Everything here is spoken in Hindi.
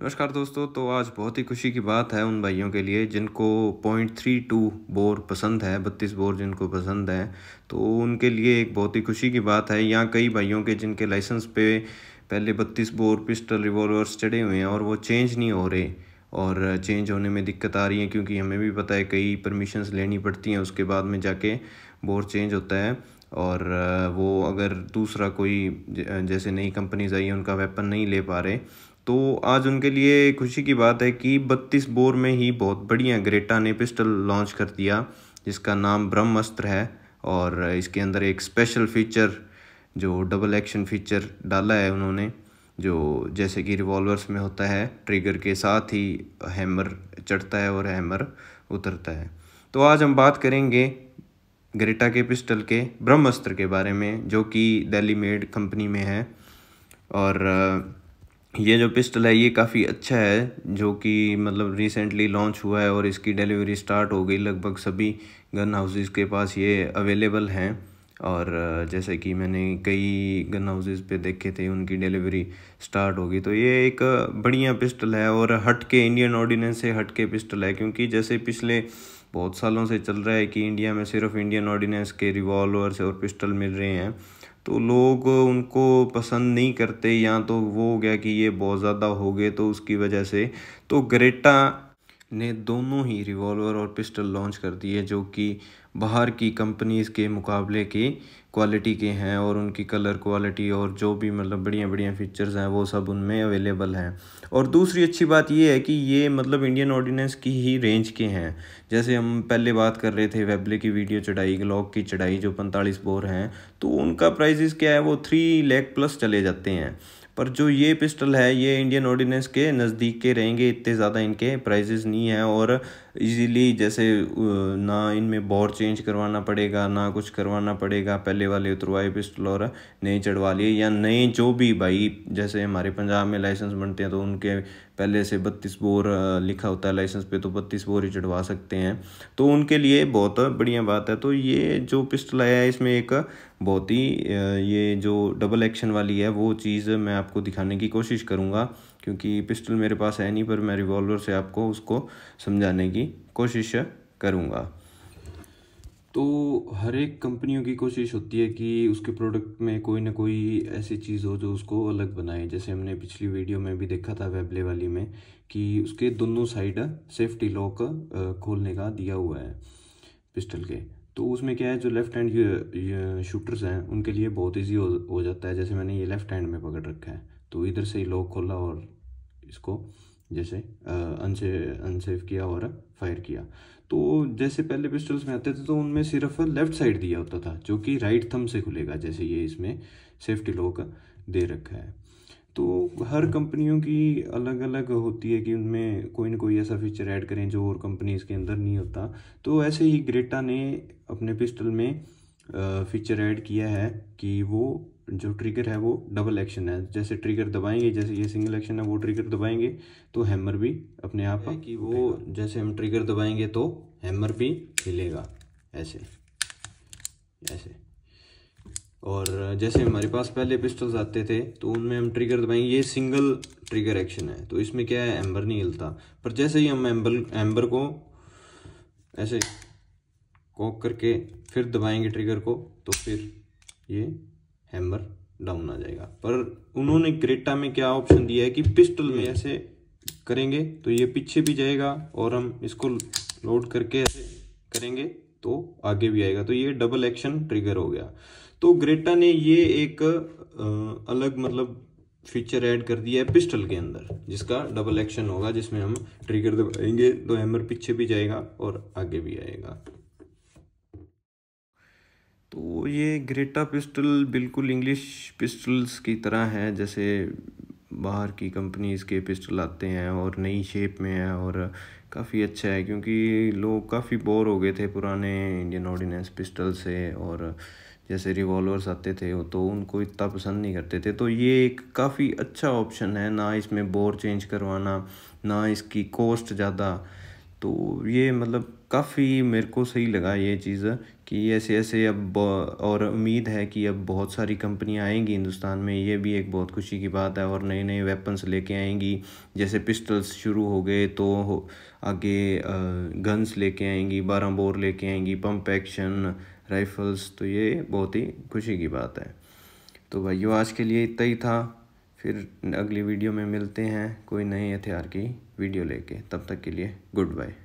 नमस्कार दोस्तों तो आज बहुत ही खुशी की बात है उन भाइयों के लिए जिनको पॉइंट थ्री टू बोर पसंद है बत्तीस बोर जिनको पसंद है तो उनके लिए एक बहुत ही खुशी की बात है यहाँ कई भाइयों के जिनके लाइसेंस पे पहले बत्तीस बोर पिस्टल रिवॉल्वर्स चढ़े हुए हैं और वो चेंज नहीं हो रहे और चेंज होने में दिक्कत आ रही है क्योंकि हमें भी पता है कई परमिशंस लेनी पड़ती हैं उसके बाद में जाके बोर चेंज होता है और वो अगर दूसरा कोई जैसे नई कंपनीज आई है उनका वेपन नहीं ले पा रहे तो आज उनके लिए खुशी की बात है कि 32 बोर में ही बहुत बढ़िया ग्रेटा ने पिस्टल लॉन्च कर दिया जिसका नाम ब्रह्मास्त्र है और इसके अंदर एक स्पेशल फीचर जो डबल एक्शन फीचर डाला है उन्होंने जो जैसे कि रिवॉल्वर्स में होता है ट्रिगर के साथ ही हैमर चढ़ता है और हैमर उतरता है तो आज हम बात करेंगे ग्रेटा के पिस्टल के ब्रह्मास्त्र के बारे में जो कि दिल्ली मेड कंपनी में है और ये जो पिस्टल है ये काफ़ी अच्छा है जो कि मतलब रिसेंटली लॉन्च हुआ है और इसकी डिलीवरी स्टार्ट हो गई लगभग सभी गन हाउसेस के पास ये अवेलेबल हैं और जैसे कि मैंने कई गन हाउसेज पे देखे थे उनकी डिलीवरी स्टार्ट होगी तो ये एक बढ़िया पिस्टल है और हट के इंडियन ऑर्डिनेंस से हट के पिस्टल है क्योंकि जैसे पिछले बहुत सालों से चल रहा है कि इंडिया में सिर्फ इंडियन ऑर्डिनेंस के रिवॉल्वर्स और पिस्टल मिल रहे हैं तो लोग उनको पसंद नहीं करते या तो वो हो गया कि ये बहुत ज़्यादा हो गए तो उसकी वजह से तो ग्रेटा ने दोनों ही रिवॉल्वर और पिस्टल लॉन्च कर दिए जो कि बाहर की कंपनीज़ के मुकाबले के क्वालिटी के हैं और उनकी कलर क्वालिटी और जो भी मतलब बढ़िया बढ़िया फ़ीचर्स हैं वो सब उनमें अवेलेबल हैं और दूसरी अच्छी बात ये है कि ये मतलब इंडियन ऑर्डिनेंस की ही रेंज के हैं जैसे हम पहले बात कर रहे थे वेबले की वीडियो चढ़ाई ग्लॉक की चढ़ाई जो पैंतालीस बोर हैं तो उनका प्राइजेस क्या है वो थ्री लैख प्लस चले जाते हैं पर जो ये पिस्टल है ये इंडियन ऑर्डिनेंस के नज़दीक के रहेंगे इतने ज़्यादा इनके प्राइजेस नहीं हैं और इजीली जैसे ना इनमें बोर चेंज करवाना पड़ेगा ना कुछ करवाना पड़ेगा पहले वाले उतरवाए पिस्टल और नए चढ़वा लिए या नए जो भी भाई जैसे हमारे पंजाब में लाइसेंस बनते हैं तो उनके पहले से बत्तीस बोर लिखा होता है लाइसेंस पे तो बत्तीस बोर ही चढ़वा सकते हैं तो उनके लिए बहुत बढ़िया बात है तो ये जो पिस्टल आया है इसमें एक बहुत ही ये जो डबल एक्शन वाली है वो चीज़ मैं आपको दिखाने की कोशिश करूँगा क्योंकि पिस्टल मेरे पास है नहीं पर मैं रिवॉल्वर से आपको उसको समझाने की की कोशिश करूँगा तो हर एक कंपनियों की कोशिश होती है कि उसके प्रोडक्ट में कोई ना कोई ऐसी चीज़ हो जो उसको अलग बनाए जैसे हमने पिछली वीडियो में भी देखा था वेबले वाली में कि उसके दोनों साइड सेफ्टी लॉक खोलने का दिया हुआ है पिस्टल के तो उसमें क्या है जो लेफ़्ट हैंड शूटर्स हैं उनके लिए बहुत ईजी हो, हो जाता है जैसे मैंने ये लेफ़्ट हैंड में पकड़ रखा है तो इधर से ही लॉक खोला और इसको जैसे अनसेव किया और फायर किया तो जैसे पहले पिस्टल्स में आते थे तो उनमें सिर्फ लेफ्ट साइड दिया होता था जो कि राइट थम से खुलेगा जैसे ये इसमें सेफ्टी लॉक दे रखा है तो हर कंपनियों की अलग अलग होती है कि उनमें कोई ना कोई ऐसा फीचर ऐड करें जो और कंपनीज़ के अंदर नहीं होता तो ऐसे ही ग्रेटा ने अपने पिस्टल में फीचर ऐड किया है कि वो जो ट्रिगर है वो डबल एक्शन है जैसे ट्रिगर दबाएंगे जैसे ये सिंगल एक्शन है वो ट्रिगर दबाएंगे तो हैमर भी अपने आप है कि वो जैसे हम ट्रिगर दबाएंगे तो हैमर भी हिलेगा ऐसे ऐसे और जैसे हमारे पास पहले पिस्टल्स आते थे तो उनमें हम ट्रिगर दबाएंगे ये सिंगल ट्रिगर एक्शन है तो इसमें क्या है एम्बर नहीं हिलता पर जैसे ही हम एम्बर एम्बर को ऐसे कॉक करके फिर दबाएंगे ट्रिगर को तो फिर ये हैमर डाउन आ जाएगा पर उन्होंने क्रेटा में क्या ऑप्शन दिया है कि पिस्टल में ऐसे करेंगे तो ये पीछे भी जाएगा और हम इसको लोड करके ऐसे करेंगे तो आगे भी आएगा तो ये डबल एक्शन ट्रिगर हो गया तो ग्रेटा ने ये एक अलग मतलब फीचर ऐड कर दिया है पिस्टल के अंदर जिसका डबल एक्शन होगा जिसमें हम ट्रिगर दबाएंगे तो हैमर पीछे भी जाएगा और आगे भी आएगा तो ये ग्रेटा पिस्टल बिल्कुल इंग्लिश पिस्टल्स की तरह है जैसे बाहर की कंपनीज़ के पिस्टल आते हैं और नई शेप में है और काफ़ी अच्छा है क्योंकि लोग काफ़ी बोर हो गए थे पुराने इंडियन ऑर्डिनेंस पिस्टल से और जैसे रिवॉल्वर्स आते थे तो उनको इतना पसंद नहीं करते थे तो ये एक काफ़ी अच्छा ऑप्शन है ना इसमें बोर चेंज करवाना ना इसकी कॉस्ट ज़्यादा तो ये मतलब काफ़ी मेरे को सही लगा ये चीज़ कि ऐसे ऐसे अब और उम्मीद है कि अब बहुत सारी कंपनियां आएंगी हिंदुस्तान में ये भी एक बहुत खुशी की बात है और नए नए वेपन्स लेके आएंगी जैसे पिस्टल्स शुरू हो गए तो आगे गन्स लेके आएंगी बारह बोर लेके आएंगी पंप एक्शन राइफल्स तो ये बहुत ही खुशी की बात है तो भाइयों आज के लिए इतना ही था फिर अगली वीडियो में मिलते हैं कोई नए हथियार की वीडियो लेके तब तक के लिए गुड बाय